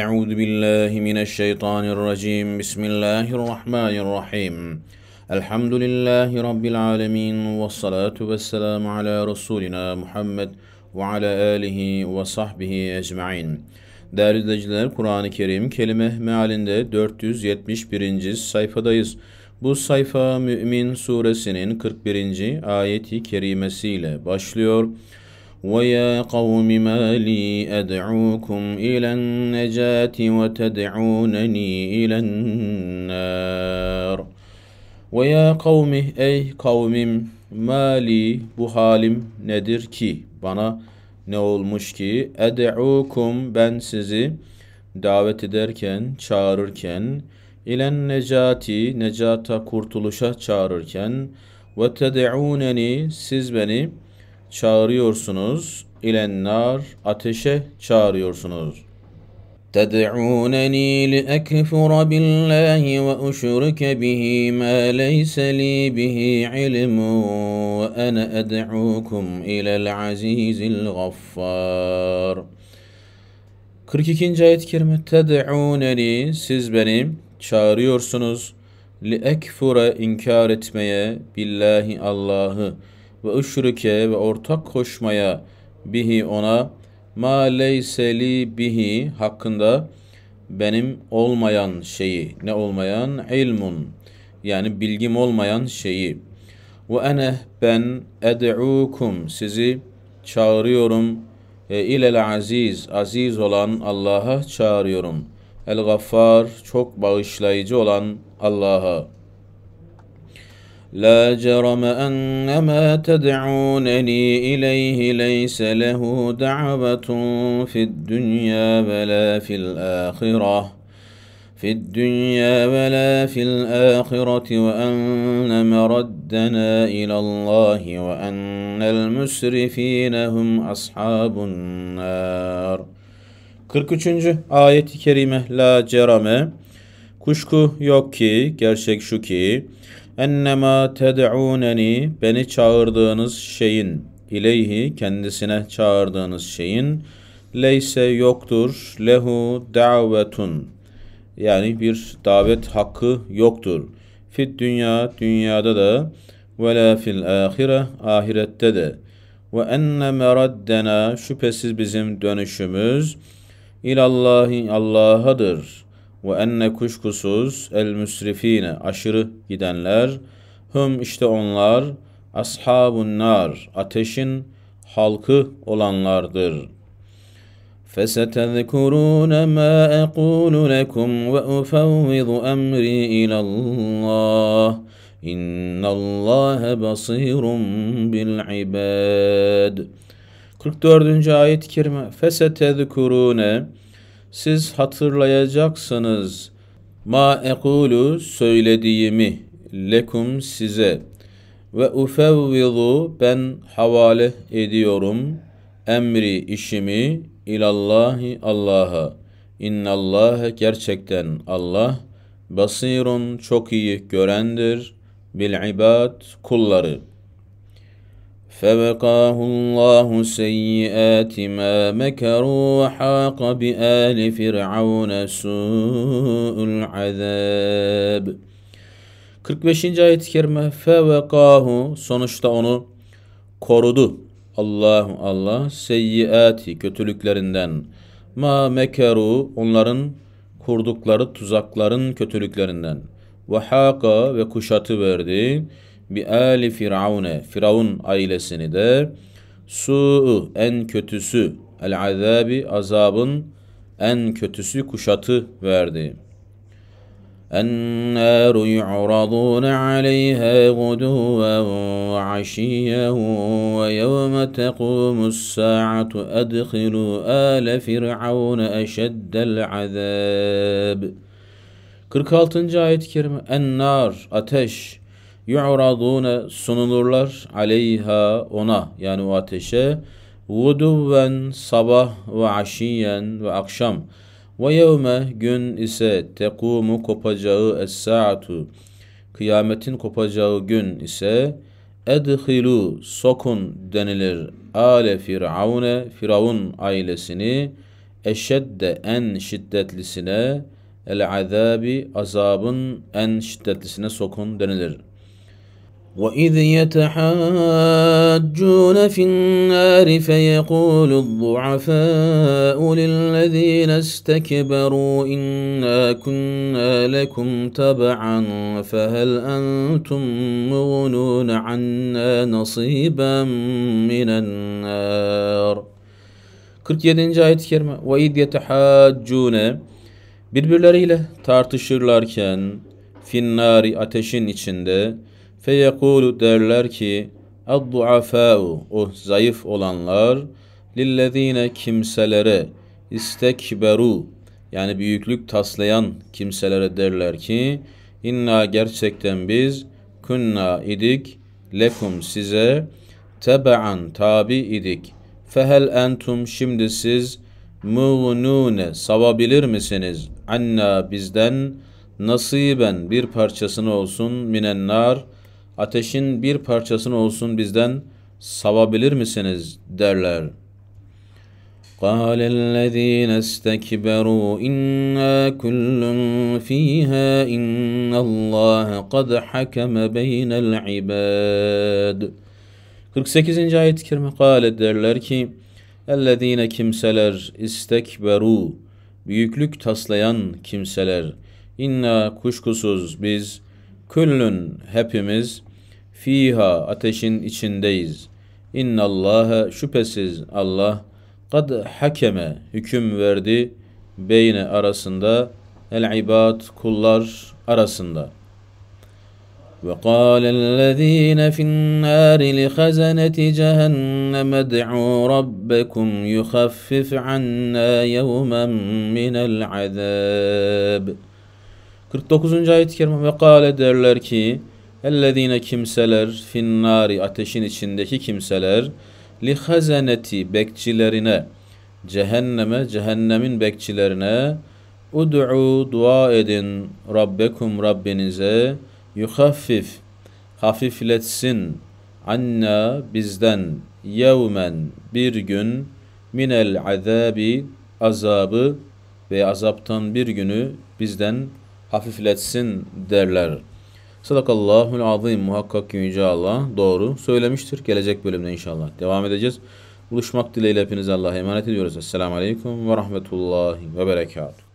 أعوذ بالله من الشيطان الرجيم بسم الله الرحمن الرحيم الحمد لله رب العالمين والصلاة والسلام على رسولنا Muhammed ve ala alihi ve sahbihi ecmain. Değerli izleyiciler, Kur'an-ı Kerim kelime mealinde 471. sayfadayız. Bu sayfa Mü'min suresinin 41. ayeti kerimesiyle başlıyor ويا قوم ما لي أدعوكم إلى النجاة وتدعونني إلى النار ويا قوم أي kavmim mali bu halim nedir ki bana ne olmuş ki ed'ukum ben sizi davet ederken çağırırken ilen necati necata kurtuluşa çağırırken ve ted'uneni siz beni çağırıyorsunuz. İlennar ateşe çağırıyorsunuz. تدعونني لأكفر بالله وأشرك به ما ليس لي به علم وأنا أدعوكم إلى العزيز الغفار 42. ayet-i kerime Ted'uneni siz beni çağırıyorsunuz li ekfura inkar etmeye billahi Allah'ı ve üşrike ve ortak koşmaya bihi ona ma leyseli bihi hakkında benim olmayan şeyi ne olmayan ilmun yani bilgim olmayan şeyi ve ene ben ed'ukum sizi çağırıyorum e, ilel aziz aziz olan Allah'a çağırıyorum el gaffar çok bağışlayıcı olan Allah'a لا جرم أن ما تدعونني إليه ليس له دعوة في الدنيا ولا في الآخرة في الدنيا ولا في الآخرة وأن مردنا إلى الله وأن المسرفين هم أصحاب النار 43. ayet-i kerime la cerame kuşku yok ki gerçek şu ki Ennema ted'uneni beni çağırdığınız şeyin ileyhi kendisine çağırdığınız şeyin leyse yoktur lehu davetun yani bir davet hakkı yoktur. Fit dünya dünyada da ve la fil ahire ahirette de ve enne meraddena şüphesiz bizim dönüşümüz ilallahi Allah'adır. Ve enne kuşkusuz el müsrifine aşırı gidenler hum işte onlar ashabun nar ateşin halkı olanlardır. فَسَتَذْكُرُونَ مَا أَقُولُ لَكُمْ وَأُفَوِّضُ أَمْرِي إِلَى اللّٰهِ اِنَّ اللّٰهَ بَصِيرٌ بِالْعِبَادِ 44. ayet-i kerime فَسَتَذْكُرُونَ siz hatırlayacaksınız. Ma ekulu söylediğimi lekum size ve ufevvidu ben havale ediyorum emri işimi ilallahi Allah'a. İnnallâhe gerçekten Allah basirun çok iyi görendir bil ibad kulları.'' فوقاه الله سيئات ما مكروا وحاق بآل فرعون سوء العذاب 45. ayet-i kerime fevekahu sonuçta onu korudu. Allahu Allah seyyiati kötülüklerinden ma mekeru onların kurdukları tuzakların kötülüklerinden ve haka ve kuşatı verdi bi ali firavune firavun ailesini de su en kötüsü el azabi azabın en kötüsü kuşatı verdi. النار يعرضون عليها غدوا وعشيا ويوم تقوم الساعة أدخلوا آل فرعون أشد العذاب 46. ayet-i kerime En nar ateş yu'radune sunulurlar aleyha ona yani o ateşe vuduven sabah ve aşiyen ve akşam ve yevme gün ise tekumu kopacağı es kıyametin kopacağı gün ise edhilu sokun denilir ale firavune firavun ailesini eşedde en şiddetlisine el azabi azabın en şiddetlisine sokun denilir.'' وإذ يتحاجون في النار فيقول الضعفاء للذين استكبروا إنا كنا لكم تبعا فهل أنتم مغنون عنا نصيبا من النار 47. ayet-i kerime وَاِذْ يَتَحَاجُّونَ Birbirleriyle tartışırlarken finnari ateşin içinde Feyekulu derler ki Ad-du'afâ'u o zayıf olanlar lillezine kimselere istekberu yani büyüklük taslayan kimselere derler ki inna gerçekten biz kunna idik lekum size tebe'an tabi idik fehel entum şimdi siz muğnune savabilir misiniz anna bizden nasiben bir parçasını olsun minennar nar ateşin bir parçasını olsun bizden savabilir misiniz derler. قال الذين استكبروا إنا كل فيها إن الله قد حكم بين العباد 48. ayet-i kerime kâle derler ki Ellezine kimseler istekberu büyüklük taslayan kimseler inna kuşkusuz biz küllün hepimiz Fiha ateşin içindeyiz. İnnallâhe şüphesiz Allah kad hakeme hüküm verdi beyne arasında el ibad kullar arasında. Ve وقال الذين في النار لخزنة جهنم ادعوا ربكم يخفف عنا يوما من العذاب 49. ayet-i kerime ve kale derler ki Ellezine kimseler finnari ateşin içindeki kimseler li hazeneti bekçilerine cehenneme cehennemin bekçilerine ud'u dua edin rabbekum Rabbinize yuhaffif hafifletsin anna bizden yevmen bir gün minel azabi azabı ve azaptan bir günü bizden hafifletsin derler.'' Sadakallahul azim muhakkak ki yüce Allah doğru söylemiştir. Gelecek bölümde inşallah devam edeceğiz. Buluşmak dileğiyle hepinize Allah'a emanet ediyoruz. Esselamu Aleyküm ve Rahmetullahi ve Berekatuhu.